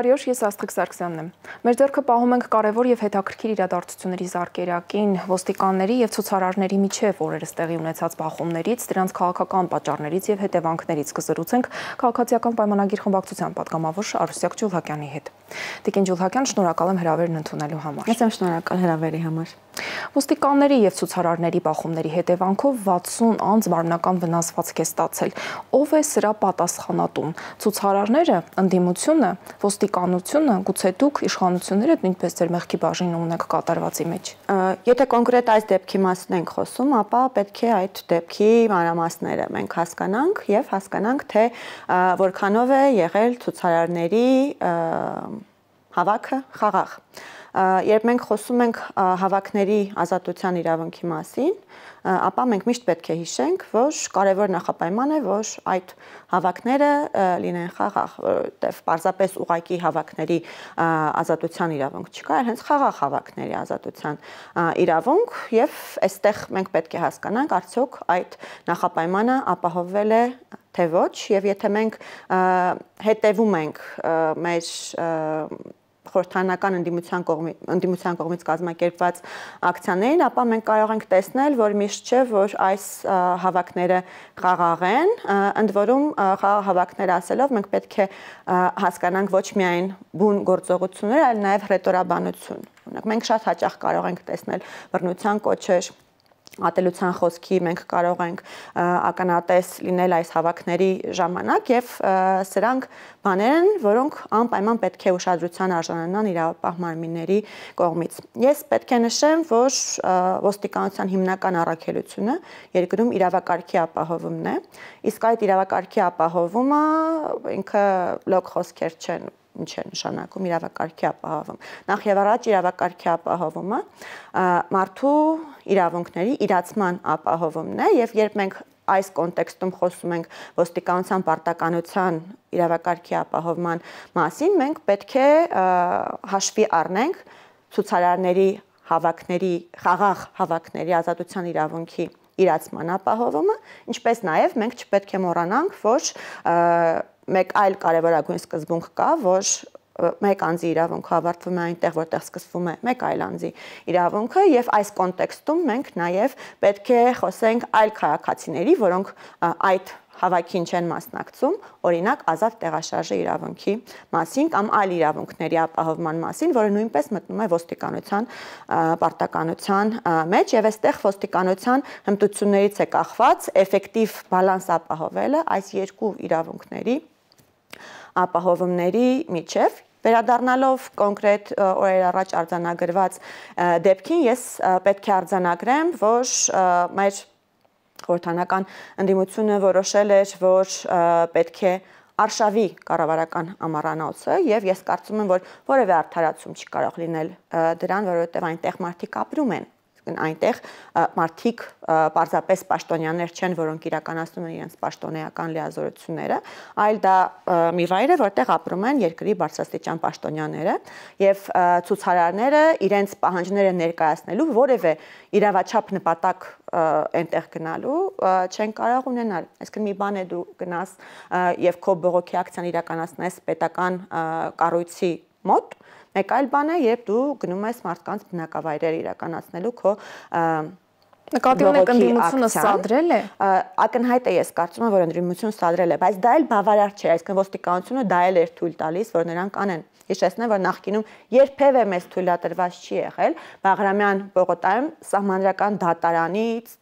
Բարիոշ, ես Աստղիկ Սարգսյանն եմ։ Մեր ձեռքը պահում ենք կարևոր եւ հետաքրքիր իրադարձությունների զարգերակին, ոստիկանների եւ ցուցարարների միջև օրերս տեղի ունեցած բախումներից, դրանց քաղաքական պատճառներից եւ հետևանքներից կզրուցենք քաղաքացիական պայմանագիր խմբակցության падգամավոր Արուսյակ Ջուլհակյանի հետ։ Տիկին Ջուլհակյան, շնորհակալ եմ հրավերն ընդունելու համար։ Ես եմ շնորհակալ հրավերի համար։ Ոստիկանների եւ ցուցարարների բախումների հետևանքով 60 անձ մարմնական վնասվածք է ստացել։ Ո՞վ է սրա պատասխանատուն։ Ցուցարարները ընդդիմությունը ոստի անհատականությունը գուցե դուք իշխանությունները նույնպես ձեր մեղքի բաժինում ունեք կատարվածի մեջ։ Եթե կոնկրետ այս դեպքի մասն ենք խոսում, ապա պետք է այդ դեպքի մանրամասները մենք հասկանանք եւ հասկանանք թե որքանով է եղել ցուցարարների հավաքը խաղաղ։ Երբ մենք խոսում ենք հավաքների ազատության իրավունքի մասին, ապա մենք միշտ պետք է հիշենք, որ կարևոր նախապայման է, որ այդ հավաքները լինեն խաղաղ, որտեվ պարզապես ուղակի հավաքների ազատության իրավունք չկա, այլ հենց խաղաղ հավաքների ազատության իրավունք, եւ այստեղ մենք պետք է հասկանանք, արդյոք այդ նախապայմանը ապահովվել է թե ոչ, եւ եթե մենք հետևում ենք մեր խորհրդանական ընդդիմության կողմի ընդդիմության կողմից կազմակերպված ակցիաներին, ապա մենք կարող ենք տեսնել, որ միշտ չէ, որ այս հավաքները խաղաղ են, ընդ որում խաղաղ հավաքներ ասելով մենք պետք է հասկանանք ոչ միայն բուն գործողությունները, այլ նաև հռետորաբանություն։ Օրինակ մենք շատ հաճախ կարող ենք տեսնել բռնության կոչեր, ատելության խոսքի մենք կարող ենք ականատես լինել այս հավաքների ժամանակ եւ սրանք բաներ են, որոնք անպայման պետք է ուշադրության արժանանան իրավապահ մարմինների կողմից։ Ես պետք է նշեմ, որ ոստիկանության հիմնական առաքելությունը երկրում իրավակարգի ապահովումն է, իսկ այդ իրավակարգի ապահովումը ինքը լոկ խոսքեր չեն ինչ է նշանակում իրավակարգի ապահովում։ Նախ եւ առաջ իրավակարգի ապահովումը մարդու իրավունքների իրացման ապահովումն է եւ երբ մենք այս կոնտեքստում խոսում ենք ոստիկանության պարտականության իրավակարգի ապահովման մասին, մենք պետք է հաշվի առնենք ցուցարարների հավաքների, խաղաղ հավաքների ազատության իրավունքի իրացման ապահովումը, ինչպես նաև մենք չպետք է մոռանանք, որ մեկ այլ կարևորագույն սկզբունք կա, որ մեկ անձի իրավունքը ավարտվում է այնտեղ, որտեղ սկսվում է մեկ այլ անձի իրավունքը եւ այս կոնտեքստում մենք նաեւ պետք է խոսենք այլ քաղաքացիների, որոնք այդ հավաքին չեն մասնակցում, օրինակ ազատ տեղաշարժի իրավունքի մասին կամ այլ իրավունքների ապահովման մասին, որը նույնպես մտնում է ոստիկանության պարտականության մեջ եւ այստեղ ոստիկանության հմտություններից է կախված էֆեկտիվ բալանս ապահովելը այս երկու իրավունքների ապահովումների միջև Վերադառնալով կոնկրետ օրեր առաջ արձանագրված դեպքին, ես պետք է արձանագրեմ, որ մեր խորհրդանական ընդդիմությունը որոշել էր, որ պետք է արշավի կառավարական ամառանոցը եւ ես կարծում եմ որ որևէ արդարացում չի կարող լինել դրան որովհետեւ այնտեղ մարդիկ ապրում են այնտեղ մարդիկ պարզապես պաշտոնյաներ չեն, որոնք իրականացնում են իրենց պաշտոնեական լիազորությունները, այլ դա մի վայր է, որտեղ ապրում են երկրի բարձրաստիճան պաշտոնյաները եւ ցուցարարները իրենց պահանջները ներկայացնելու որևէ իրավաչափ նպատակ այնտեղ գնալու չեն կարող ունենալ։ Այսինքն մի բան է դու գնաս եւ քո բողոքի ակցիան իրականացնես պետական կառույցի մոտ, Մեկ այլ բան է, երբ դու գնում ես մարդկանց բնակավայրեր իրականացնելու քո Նկատի ունեք ընդդիմությունը սադրել է։ Ակնհայտ է ես կարծում եմ, որ ընդդիմությունը սադրել է, բայց դա էլ բավարար չէ, այսինքն ոստիկանությունը դա էլ էր թույլ տալիս, որ նրանք անեն։ Հիշեցնեմ, որ նախկինում երբևէ մեզ թույլատրված չի եղել Բաղրամյան Բողոտայում սահմանրական դատարանից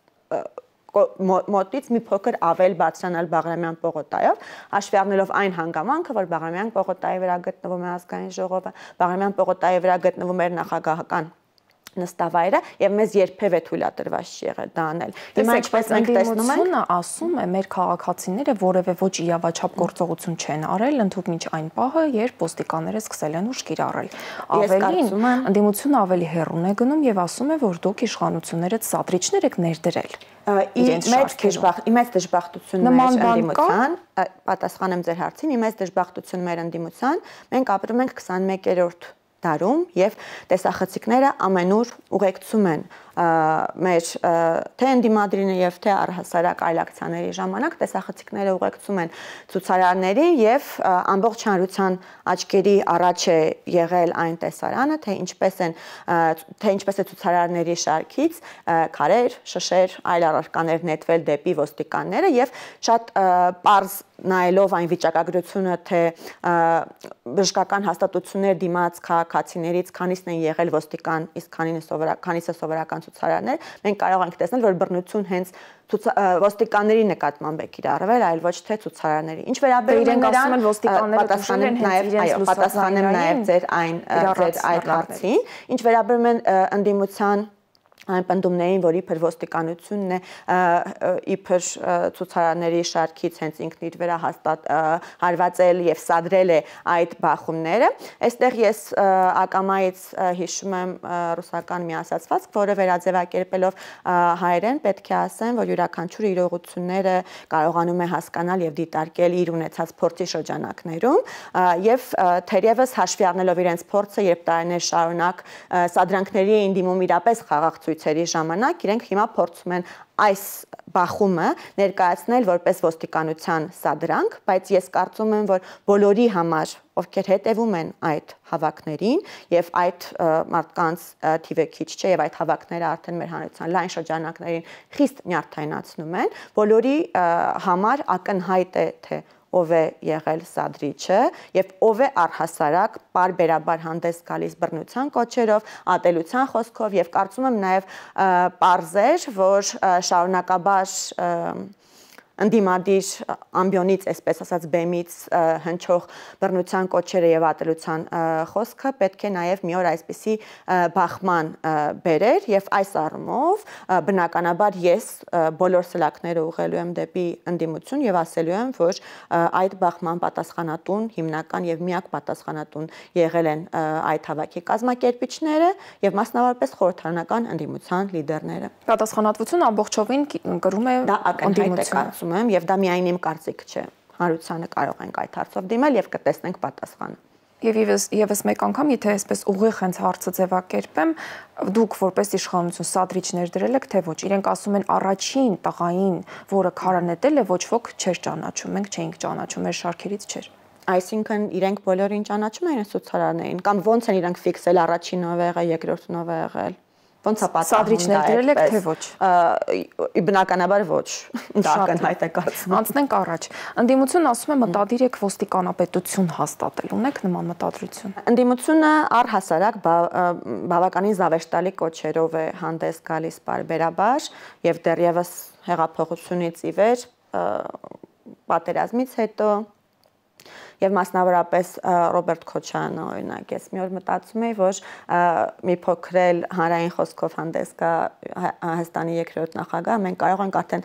մոտից մի փոքր ավել բարձրանալ Բաղրամյան պողոտայով, հաշվի առնելով այն հանգամանքը, որ Բաղրամյան պողոտայի վրա գտնվում է ազգային ժողովը, Բաղրամյան պողոտայի վրա գտնվում էր նախագահական նստավայրը եւ մեզ երբևէ թույլատրված չի եղել դա անել։ Հիմա ինչպես մենք տեսնում ենք, ասում է մեր քաղաքացիները որևէ ոչ իրավաչափ գործողություն չեն արել ընդհուպ մինչ այն պահը, երբ ոստիկանները սկսել են ուշ կիրառել։ Ավելին, ընդդիմությունը ավելի հեռուն է գնում եւ ասում է, որ դուք իշխանություններդ սադրիչներ եք ներդրել իրենց մեծ դժբախտ, մեծ դժբախտություն մեր ընդդիմության, պատասխանեմ ձեր հարցին, մեծ դժբախտություն մեր ընդդիմության, մենք ապրում ենք 21-րդ դարում եւ տեսախցիկները ամենուր ուղեկցում են մեր թե ընդդիմադրինը եւ թե առհասարակ այլ ակցիաների ժամանակ տեսախցիկները ուղեկցում են ցուցարարների եւ ամբողջ հանրության աչքերի առաջ է եղել այն տեսարանը, թե ինչպես են թե ինչպես է ցուցարարների շարքից քարեր, շշեր, այլ առարկաներ նետվել դեպի ոստիկանները եւ շատ པարզ նայելով այն վիճակագրությունը, թե բժշկական հաստատություններ դիմաց քաղաքացիներից քանիսն են եղել ոստիկան, իսկ քանիսը սովորական քանիսը սովորական ցուցարաններ, մենք կարող ենք տեսնել, որ բռնություն հենց ոստիկանների նկատմամբ է կիրառվել, այլ ոչ թե ցուցարանների։ Ինչ վերաբերում է նրան, պատասխանեմ նաև, այո, պատասխանեմ նաև ձեր այն ձեր այդ հարցին, ինչ վերաբերում է ընդդիմության այն պնդումներին, որ իբր ոստիկանությունն է իբր ցուցարարների շարքից հենց ինքն իր վրա հաստատ հարվածել եւ սադրել է այդ բախումները։ Այստեղ ես ակամայից հիշում եմ ռուսական միասացվածք, որը վերաձևակերպելով հայերեն պետք է ասեմ, որ յուրաքանչյուր իրողությունները կարողանում է հասկանալ եւ դիտարկել իր ունեցած փորձի շրջանակներում եւ թերևս հաշվի առնելով իրենց փորձը, երբ տարիներ շարունակ սադրանքների էին դիմում իրապես խաղաղ ցույց զրույցերի ժամանակ իրենք հիմա փորձում են այս բախումը ներկայացնել որպես ոստիկանության սադրանք, բայց ես կարծում եմ, որ բոլորի համար, ովքեր հետևում են այդ հավաքներին եւ այդ մարդկանց թիվը քիչ չէ եւ այդ հավաքները արդեն մեր հանրության լայն շրջանակներին խիստ նյարդայնացնում են, բոլորի համար ակնհայտ է թե ով է եղել սադրիչը եւ ով է առհասարակ բարբերաբար հանդես գալիս բռնության կոչերով, ատելության խոսքով եւ կարծում եմ նաեւ parzer, որ շարունակաբար ընդդիմադիր ամբյոնից, այսպես ասած բեմից հնչող բռնության կոչերը եւ ատելության խոսքը պետք է նաեւ մի օր այսպիսի բախման բերեր եւ այս առումով բնականաբար ես բոլոր սլակները ուղղելու եմ դեպի ընդդիմություն եւ ասելու եմ, որ այդ բախման պատասխանատուն հիմնական եւ միակ պատասխանատուն եղել են այդ հավաքի կազմակերպիչները եւ մասնավորապես խորհրդարանական ընդդիմության լիդերները։ Պատասխանատվությունը ամբողջովին կրում է ընդդիմությունը կարծում եմ, եւ դա միայն իմ կարծիք չէ, հանրությանը կարող ենք այդ հարցով դիմել եւ կտեսնենք պատասխանը։ Եվ եւս եւս մեկ անգամ, եթե այսպես ուղիղ հենց հարցը ձևակերպեմ, դուք որպես իշխանություն սադրիչ ներդրել եք, թե ոչ։ Իրենք ասում են առաջին տղային, որը քարանետել է, ոչ ոք չէր ճանաչում, մենք չէինք ճանաչում, մեր շարքերից չէր։ Այսինքն իրենք բոլորին ճանաչում են ցուցարարներին, կամ ո՞նց են իրենք ֆիքսել առաջինով եղել, երկրորդնով եղել ոնց է պատահում։ Սադրիչներ դրել եք թե ոչ։ Բնականաբար ոչ։ Դա ակնհայտ է կարծում։ Անցնենք առաջ։ Ընդդիմությունն ասում է մտադիր եք ոստիկանապետություն հաստատել։ Ունեք նման մտադրություն։ Ընդդիմությունը առհասարակ բավականին զավեշտալի կոչերով է հանդես գալիս բարբերաբար եւ դեռևս հեղափոխությունից ի վեր պատերազմից հետո եւ մասնավորապես Ռոբերտ Քոչյանը օրինակ ես մի օր մտածում էի որ մի փոքրել հանրային խոսքով հանդես գա Հայաստանի երկրորդ նախագահ մենք կարող ենք արդեն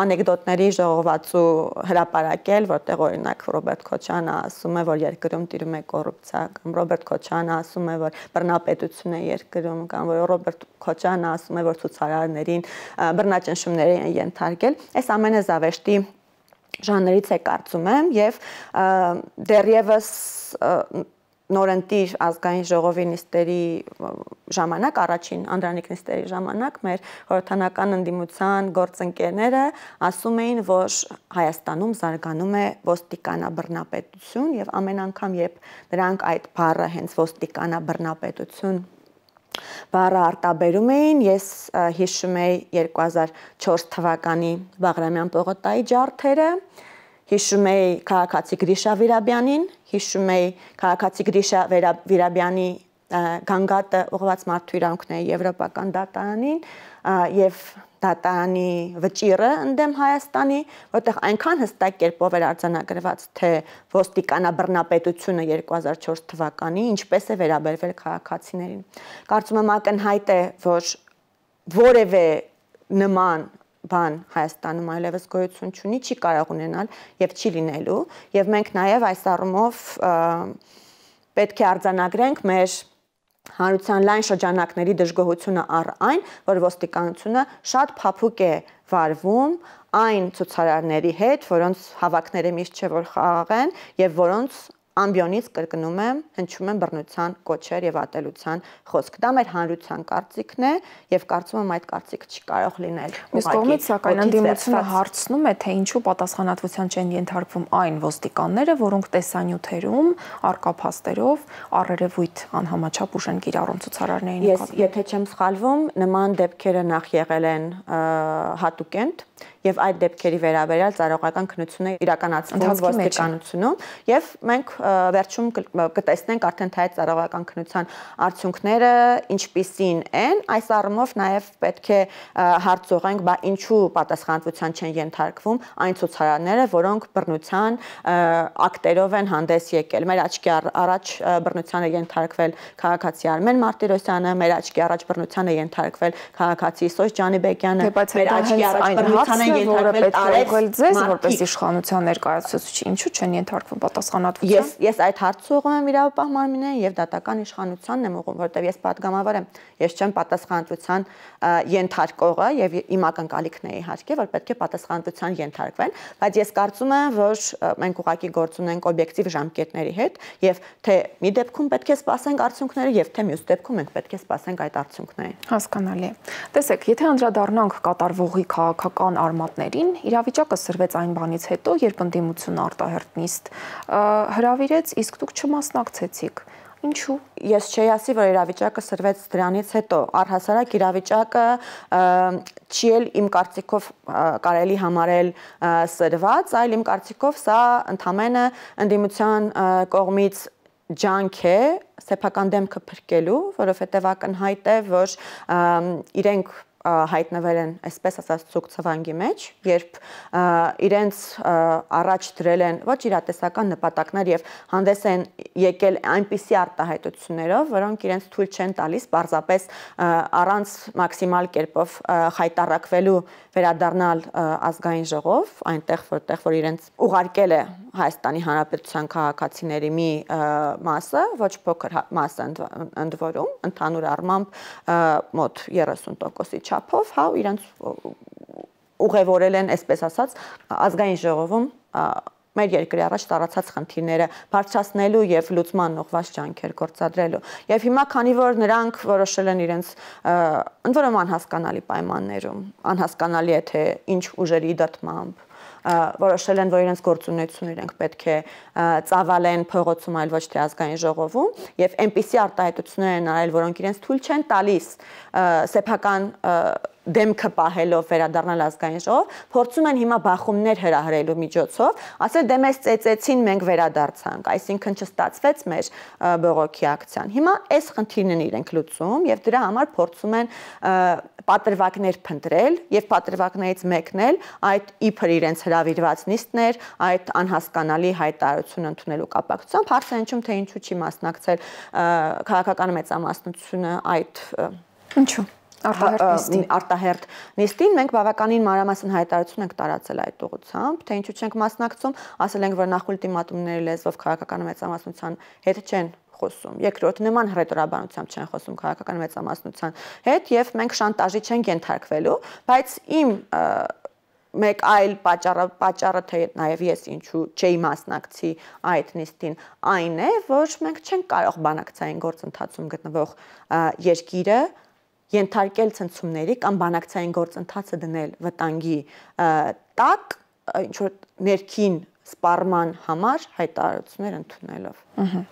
անեկդոտների ժողովածու հրապարակել, որտեղ օրինակ Ռոբերտ Քոչյանը ասում է, որ երկրում տիրում է կոռուպցիա, կամ Ռոբերտ Քոչյանը ասում է, որ բռնապետություն է երկրում, կամ որ Ռոբերտ Քոչյանը ասում է, որ ցուցարարներին բռնաճնշումների են ենթարկել։ Այս ամենը զավեշտի են ժանրից է կարծում եմ եւ դեռևս նորընտիր ազգային ժողովի նիստերի ժամանակ, առաջին Անդրանիկ նիստերի ժամանակ մեր հորթանական ընդդիմության գործընկերները ասում էին, որ Հայաստանում զարգանում է ոստիկանաբռնապետություն եւ ամեն անգամ, երբ նրանք այդ բառը հենց ոստիկանաբռնապետություն բառը արտաբերում էին։ Ես հիշում եի 2004 թվականի Բաղրամյան Պողոտայի ջարդերը, հիշում էի քաղաքացի Գրիշա Վիրաբյանին, հիշում էի քաղաքացի Գրիշա Վիրաբյանի գանգատը ուղղված մարդու իրանքն է եվրոպական դատարանին եւ դատարանի վճիրը ընդդեմ Հայաստանի, որտեղ այնքան հստակ կերպով էր արձանագրված, թե ոստիկանաբռնապետությունը 2004 թվականի ինչպես է վերաբերվել քաղաքացիներին։ Կարծում եմ ակնհայտ է, որ որևէ նման բան Հայաստանում այլևս գոյություն չունի, չի կարող ունենալ եւ չի լինելու, եւ մենք նաեւ այս առումով պետք է արձանագրենք մեր հանրության լայն շրջանակների դժգոհությունը առ այն, որ ոստիկանությունը շատ փափուկ է վարվում այն ցուցարարների հետ, որոնց հավաքները միշտ չէ որ խաղաղ են եւ որոնց ամբիոնից կրկնում եմ, հնչում են բռնության կոչեր եւ ատելության խոսք։ Դա մեր հանրության կարծիքն է եւ կարծում եմ այդ կարծիքը չի կարող լինել։ Մյուս կողմից, սակայն անդիմությունը հարցնում է, թե ինչու պատասխանատվության չեն ենթարկվում այն ոստիկանները, որոնք տեսանյութերում, արկափաստերով առերևույթ անհամաչափ ուժ են կիրառում ցուցարարների նկատմամբ։ Ես, եթե չեմ սխալվում, նման դեպքերը նախ եղել են հատուկենտ եւ այդ դեպքերի վերաբերյալ ծառայողական քննությունը իրականացվում ոստիկանությունում եւ մենք վերջում կտեսնենք արդեն թե այդ ծառայողական քննության արդյունքները ինչպիսին են այս առումով նաեւ պետք է հարց զողենք բա ինչու պատասխանատվության չեն ենթարկվում այն ցուցարարները որոնք բռնության ակտերով են հանդես եկել մեր աչքի առաջ բռնությանը ենթարկվել քաղաքացի Արմեն Մարտիրոսյանը մեր աչքի առաջ բռնությանը ենթարկվել քաղաքացի Սոս Ջանիբեկյանը մեր աչքի առաջ բռնությանը պատասխանեն ենթարկվել տարեք ձեզ որպես իշխանության ներկայացուցիչ ինչու չեն ենթարկվում պատասխանատվության ես ես այդ հարցը ուղղում եմ իրավապահ մարմիններին եւ դատական իշխանությանն եմ ուղղում որովհետեւ ես падգամավոր եմ ես չեմ պատասխանատվության ենթարկողը եւ իմ ակնկալիքն է իհարկե որ պետք է պատասխանատվության ենթարկվեն բայց ես կարծում եմ որ մենք ուղակի գործ ունենք օբյեկտիվ ժամկետների հետ եւ թե մի դեպքում պետք է սպասենք արդյունքները եւ թե մյուս դեպքում մենք պետք է սպասենք այդ արդյունքներին հասկանալի է տեսեք եթե անդրադառնանք կատարվողի քաղաքական արմատներին, իրավիճակը սրվեց այն բանից հետո, երբ ընդդիմությունը արտահերտ նիստ հրավիրեց, իսկ դուք չմասնակցեցիք։ Ինչու՞։ Ես չէի ասի, որ իրավիճակը սրվեց դրանից հետո։ Առհասարակ իրավիճակը չի էլ իմ կարծիքով կարելի համարել սրված, այլ իմ կարծիքով սա ընդհանրը ընդդիմության կողմից ջանք է սեփական դեմքը փրկելու, որովհետև ակնհայտ է, որ իրենք հայտնվել են այսպես ասած ցուցակցվանգի մեջ, երբ իրենց առաջ դրել են ոչ իրատեսական նպատակներ եւ հանդես են եկել այնպիսի արտահայտություններով, որոնք իրենց թույլ չեն տալիս պարզապես առանց մաքսիմալ կերպով խայտարակվելու վերադառնալ ազգային ժողով, այնտեղ որտեղ որ իրենց ուղարկել է Հայաստանի Հանրապետության քաղաքացիների մի մասը, ոչ փոքր հա, մասը ընդ որում, ընդհանուր առմամբ մոտ 30%-ի չափով, հա, իրենց ուղևորել են, այսպես ասած, ազգային ժողովում մեր երկրի առաջ տարածած խնդիրները բարձրացնելու եւ լուծման ուղղված ջանքեր գործադրելու։ Եվ հիմա քանի որ նրանք որոշել են իրենց ընդ որում անհասկանալի պայմաններում, անհասկանալի է թե ինչ ուժերի դատմամբ որոշել են, որ իրենց գործունեությունները իրենք պետք է ծավալեն փողոցում, այլ ոչ թե ազգային ժողովում, եւ այնպիսի արտահայտություններ են արել, որոնք իրենց թույլ չեն տալիս սեփական դեմքը պահելով վերադառնալ ազգային ժողով, փորձում են հիմա բախումներ հրահրելու միջոցով, ասել դե մեզ ծեծեցին, մենք վերադարձանք, այսինքն չստացվեց մեր բողոքի ակցիան։ Հիմա այս խնդիրն են իրենք լուծում եւ դրա համար փորձում են պատրվակներ փնտրել եւ պատրվակներից մեկն էլ այդ իբր իրենց հravirված նիստներ, այդ անհասկանալի հայտարարություն ընդունելու կապակցությամբ հարցը ինչու թե ինչու չի մասնակցել քաղաքական մեծամասնությունը այդ ինչու արտահերտ նիստին մենք բավականին մանրամասն հայտարարություն ենք տարածել այդ ուղությամբ, թե ինչու չենք մասնակցում, ասել ենք, որ նախորդ դիմատումների լեզվով քաղաքական մեծամասնության հետ չեն խոսում։ Երկրորդ նման հռետորաբանությամբ չեն խոսում քաղաքական մեծամասնության հետ եւ մենք շանտաժի չենք ենթարկվելու, բայց իմ մեկ այլ պատճառը պատճառը թե նաև ես ինչու չէի մասնակցի այդ նիստին այն է որ մենք չենք կարող բանակցային գործընթացում գտնվող երկիրը ենթարկել ցնցումների կամ բանակցային գործընթացը դնել վտանգի տակ ինչ որ ներքին սպառման համար հայտարարություններ ընդունելով։ Ահա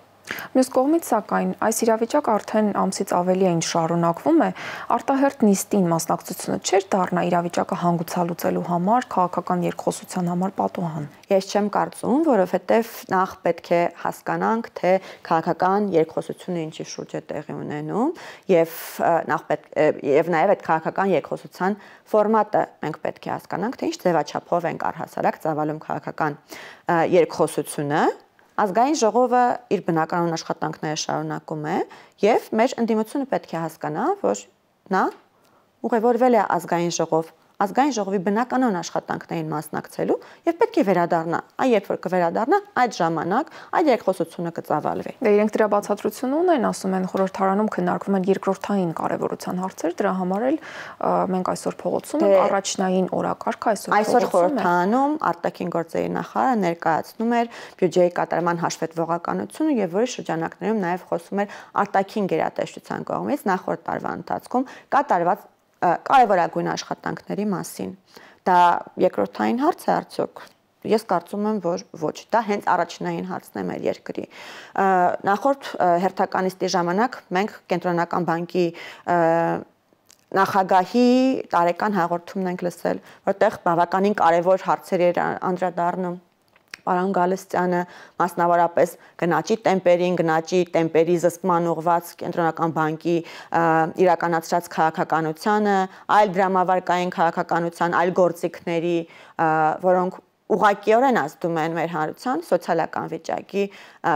Մյուս կողմից, սակայն, այս իրավիճակը արդեն ամսից ավելի է ինչ շարունակվում է, արտահերտ նիստին մասնակցությունը չէր դառնա իրավիճակը հանգուցալուծելու համար, քաղաքական երկխոսության համար պատուհան։ Ես չեմ կարծում, որովհետև նախ պետք է հասկանանք, թե քաղաքական երկխոսությունը ինչի շուրջ է տեղի ունենում եւ նախ պետք եւ նաեւ այդ քաղաքական երկխոսության ֆորմատը մենք պետք է հասկանանք, թե ինչ ձևաչափով ենք առհասարակ ծավալում քաղաքական երկխոսությունը ազգային ժողովը իր բնականոն աշխատանքները շարունակում է եւ մեր ընդդիմությունը պետք է հասկանա, որ նա ուղևորվել է ազգային ժողով ազգային ժողովի բնականոն աշխատանքներին մասնակցելու եւ պետք է վերադառնա։ Այ երբ որ կվերադառնա, այդ ժամանակ այդ երկխոսությունը կծավալվի։ Դե իրենք դրա բացատրություն ունեն, ասում են խորհրդարանում քննարկվում են երկրորդային կարևորության հարցեր, դրա համար էլ մենք այսօր փողոցում ենք դե առաջնային օրակարգը այսօր այսօր խորհրդանում արտաքին գործերի նախարարը ներկայացնում էր բյուջեի կատարման հաշվետվողականությունը եւ որի շրջանակներում նաեւ խոսում էր արտաքին գերատեսչության կողմից նախորդ տարվա ընթացքում կատարված կարևորագույն աշխատանքների մասին։ Դա երկրորդային հարց է արդյոք։ Ես կարծում եմ, որ ոչ, դա հենց առաջնային հարցն է մեր երկրի։ Նախորդ հերթականիստի ժամանակ մենք կենտրոնական բանկի նախագահի տարեկան հաղորդումն ենք լսել, որտեղ բավականին կարևոր հարցեր էր անդրադառնում պարոն Գալստյանը մասնավորապես գնաճի տեմպերին, գնաճի տեմպերի զսպման ուղված կենտրոնական բանկի իրականացրած քաղաքականությունը, այլ դրամավարկային քաղաքականության, այլ գործիքների, որոնք ուղղակիորեն ազդում են մեր հանրության սոցիալական վիճակի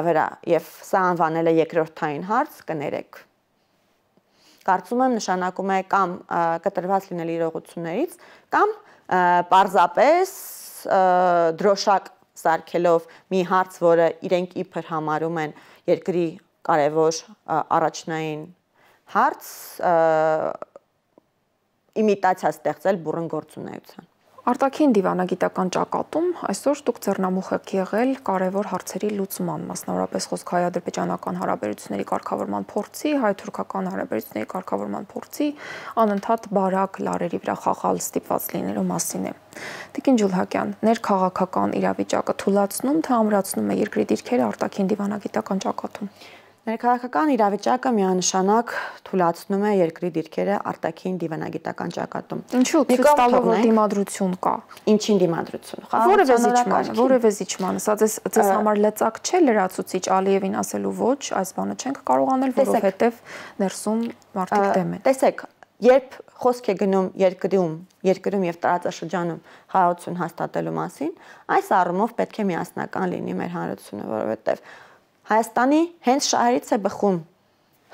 վրա եւ սա անվանել է երկրորդային հարց կներեք կարծում եմ նշանակում է կամ կտրված լինել իրողություններից կամ պարզապես դրոշակ սարքելով մի հարց, որը իրենք իբր համարում են երկրի կարևոր առաջնային հարց, իմիտացիա ստեղծել բուրըն գործունեության։ Արտաքին դիվանագիտական ճակատում այսօր դուք ձեռնամուխ եք եղել կարևոր հարցերի լուծման, մասնավորապես խոսք հայ-ադրբեջանական հարաբերությունների կարգավորման փորձի, հայ-թուրքական հարաբերությունների կարգավորման փորձի, անընդհատ բարակ լարերի վրա խաղալ ստիպված լինելու մասին է։ Տիկին Ջուլհակյան, ներքաղաքական իրավիճակը թուլացնում թե ամրացնում է երկրի դիրքերը արտաքին դիվանագիտական ճակատում։ Ներքաղաքական իրավիճակը միանշանակ թուլացնում է երկրի դիրքերը արտաքին դիվանագիտական ճակատում։ Ինչու՞ ցույցտալով որ դիմադրություն կա։ Ինչին դիմադրություն։ Որևէ իջման, որևէ իջման, սա ձեզ ձեզ համար լծակ չէ լրացուցիչ Ալիևին ասելու ոչ, այս բանը չենք կարող անել, որովհետև ներսում մարդիկ դեմ են։ Տեսեք, երբ խոսք է գնում երկրում, երկրում եւ տարածաշրջանում հայություն հաստատելու մասին, այս առումով պետք է միասնական լինի մեր հանրությունը, որովհետեւ Հայաստանի հենց շահերից է բխում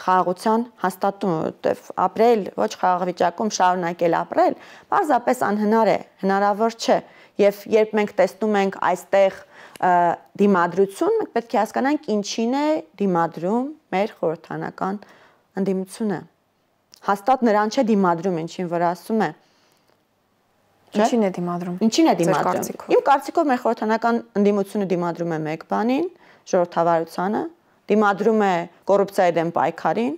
խաղաղության հաստատումը, որտեվ ապրել ոչ խաղաղ վիճակում շարունակել ապրել, պարզապես անհնար է, հնարավոր չէ։ Եվ երբ մենք տեսնում ենք այստեղ դիմադրություն, մենք պետք է հասկանանք ինչին է դիմադրում մեր խորհրդանական ընդդիմությունը։ Հաստատ նրան չէ դիմադրում, ինչին վրա ասում է։ Ինչին է դիմադրում։ Ինչին է դիմադրում։ Իմ կարծիքով մեր խորհրդանական ընդդիմությունը դիմադրում է մեկ բանին, ժողովրդավարությանը, դիմադրում է կոռուպցիայի դեմ պայքարին,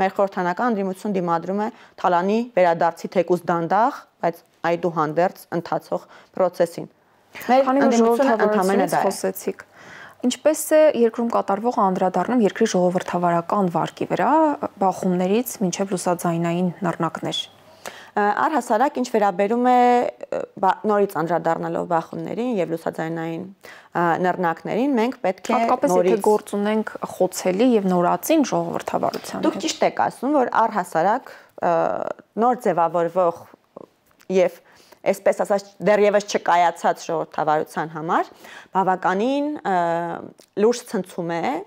մեր խորհրդանական ընդդիմություն դիմադրում է թալանի վերադարձի թեկուզ դանդաղ, բայց այդուհանդերձ ընթացող process-ին։ Մեր ընդդիմությունը ընդհանրապես դա է։ Խոսեցիք ինչպես է երկրում կատարվող անդրադառնում երկրի ժողովրդավարական վարկի վրա բախումներից ոչ միայն լուսաձայնային նռնակներ Առհասարակ ինչ վերաբերում է նորից անդրադառնալով բախումներին եւ լուսաձայնային նռնակներին, մենք պետք է նորից Հատկապես եթե գործ ունենք խոցելի եւ նորածին ժողովրդավարության։ Դուք ճիշտ եք ասում, որ առհասարակ նոր ձևավորվող եւ այսպես ասած դեռևս չկայացած ժողովրդավարության համար բավականին լուրջ ցնցում է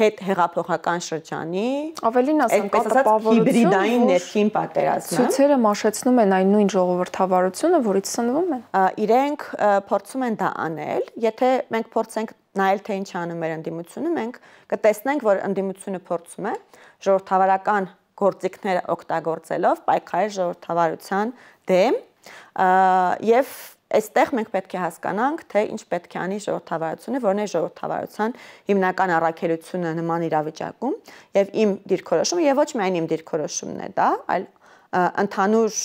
հետ հեղափոխական շրջանի ավելին ասեմ կատապավորություն հիբրիդային ներքին պատերազմը ցույցերը մաշեցնում են այն նույն ժողովրդավարությունը, որից սնվում են։ Իրենք փորձում են դա անել, եթե մենք փորձենք նայել թե ինչ անում մեր ընդդիմությունը, մենք կտեսնենք, որ ընդդիմությունը փորձում է ժողովրդավարական գործիքները օգտագործելով պայքարի ժողովրդավարության դեմ եւ Այստեղ մենք պետք է հասկանանք, թե ինչ պետք է անի ժողովրդավարությունը, որն է ժողովրդավարության հիմնական առաքելությունը նման իրավիճակում, եւ իմ դիրքորոշումը եւ ոչ միայն իմ դիրքորոշումն է դա, այլ ընդհանուր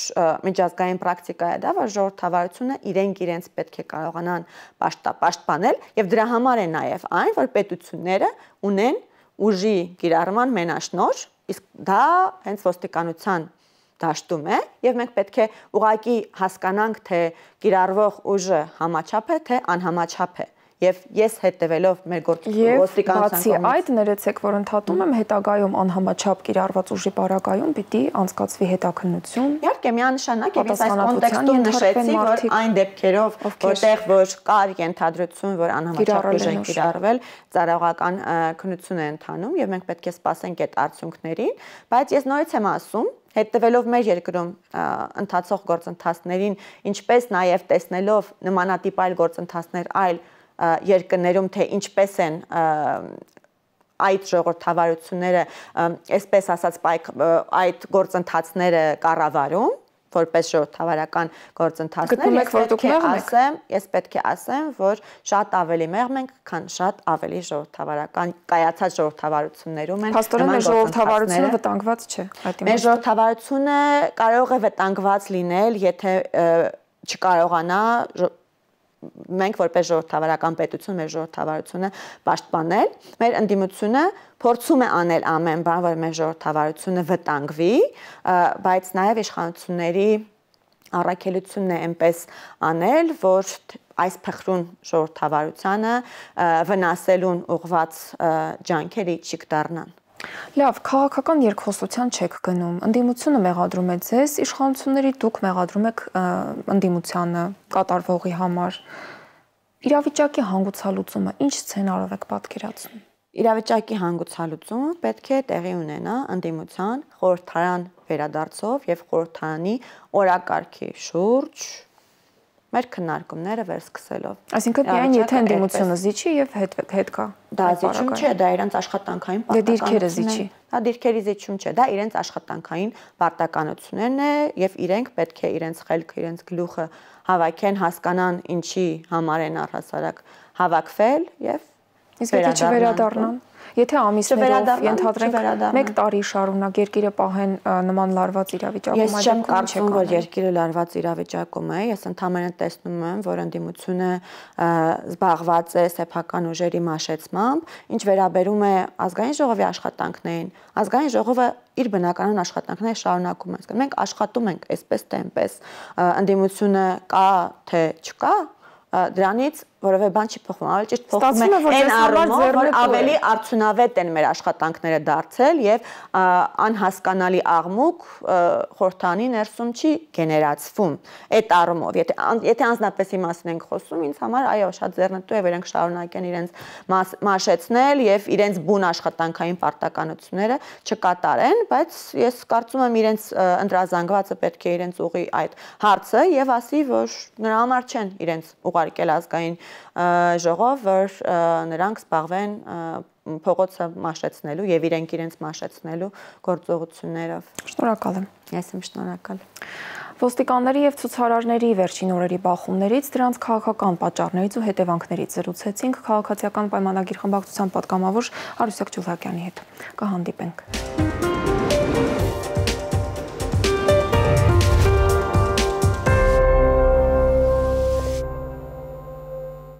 միջազգային պրակտիկա է դա, որ ժողովրդավարությունը իրենք իրենց պետք է կարողանան պաշտպանել եւ դրա համար է նաեւ այն, որ պետությունները ունեն ուժի գիրառման մենաշնոր, իսկ դա հենց ոստիկանության դաշտում է եւ մենք պետք է ուղակի հասկանանք, թե գիրառվող ուժը համաչափ է, թե անհամաչափ է եւ ես հետեւելով մեր գործիկանության կողմից բացի այդ ներեցեք որ ընդհատում եմ հետագայում անհամաչափ կիրառված ուժի բարակայում պիտի անցկացվի հետաքննություն իհարկե միանշանակ եւ ես այս կոնտեքստում նշեցի որ այն դեպքերով որտեղ որ կար ենթադրություն որ անհամաչափ ուժ են կիրառվել ծառայողական քննություն է ընթանում եւ մենք պետք է սպասենք այդ արդյունքներին բայց ես նորից եմ ասում հետևելով մեր երկրում ընթացող գործընթացներին, ինչպես նաև տեսնելով նմանատիպ այլ գործընթացներ այլ երկրներում, թե ինչպես են այդ ժողովրդավարությունները, այսպես ասած, այդ գործընթացները կառավարում, որպես ժողովրդավարական գործընթացներ ես պետք է ասեմ, ես պետք է ասեմ, որ շատ ավելի մեղմ ենք, քան շատ ավելի ժողովրդավարական կայացած ժողովրդավարություններում են։ Փաստորեն մեր ժողովրդավարությունը վտանգված չէ այդ իմաստով։ Մեր ժողովրդավարությունը կարող է վտանգված լինել, եթե չկարողանա մենք որպես ժողովրդավարական պետություն մեր ժողովրդավարությունը պաշտպանել, մեր ընդդիմությունը փորձում է անել ամեն բան, որ մեր ժողովրդավարությունը վտանգվի, բայց նաև իշխանությունների առաքելությունն է այնպես անել, որ այս փխրուն ժողովրդավարությունը վնասելուն ուղված ջանքերի չկդառնան։ Լավ, քաղաքական երկխոսության չեք գնում։ Ընդդիմությունը մեղադրում է ձեզ, իշխանությունների դուք մեղադրում եք ընդդիմությանը կատարվողի համար։ Իրավիճակի հանգուցալուծումը ինչ սցենարով եք պատկերացնում։ Իրավիճակի հանգուցալուծում պետք է տեղի ունենա ընդդիմության խորհրդարան վերադարձով եւ խորհրդարանի օրակարգի շուրջ մեր քննարկումները վերսկսելով։ Այսինքն միայն եթե ընդդիմությունը զիջի եւ հետ հետ կա։ Դա զիջում չէ, դա իրենց աշխատանքային պարտականությունն է։ Դա դիրքերի զիջում չէ, դա իրենց աշխատանքային պարտականություններն է եւ իրենք պետք է իրենց խելքը, իրենց գլուխը հավաքեն, հասկանան ինչի համար են առհասարակ հավաքվել եւ Իսկ եթե չվերադառնան Եթե ամիսներով ենթադրենք 1 տարի շարունակ երկիրը պահեն նման լարված իրավիճակում, այս չեմ կարծում, որ երկիրը լարված իրավիճակում է, ես ընդհանրապես տեսնում եմ, որ ընդդիմությունը զբաղված է սեփական ուժերի մաշեցմամբ, ինչ վերաբերում է ազգային ժողովի աշխատանքներին, ազգային ժողովը իր բնականon աշխատանքները շարունակում են։ Մենք աշխատում ենք այսպես թե այնպես։ Ընդդիմությունը կա թե չկա, դրանից որևէ բան չի փոխվում, ավելի ճիշտ փոխվում է այն առումով, որ ավելի արդյունավետ են մեր աշխատանքները դարձել եւ անհասկանալի աղմուկ խորթանի ներսում չի գեներացվում այդ առումով։ Եթե եթե անznապես մասին ենք խոսում, ինձ համար այո, շատ ձեռնտու է, որ իրենք շարունակեն իրենց մաշեցնել եւ իրենց բուն աշխատանքային պարտականությունները չկատարեն, բայց ես կարծում եմ իրենց ընդրազանգվածը պետք է իրենց ուղի այդ հարցը եւ ասի, որ նրա համար չեն իրենց ուղարկել ազգային ժողով, որ նրանք զբաղվեն փողոցը մաշեցնելու եւ իրենք իրենց մաշեցնելու գործողություններով։ Շնորհակալ եմ։ Ես եմ շնորհակալ։ Ոստիկանների եւ ցուցարարների վերջին օրերի բախումներից, դրանց քաղաքական պատճառներից ու հետևանքներից զրուցեցինք քաղաքացիական պայմանագիր խմբակցության պատգամավոր Արուսյակ Ջուլհակյանի հետ։ Կհանդիպենք։ Ա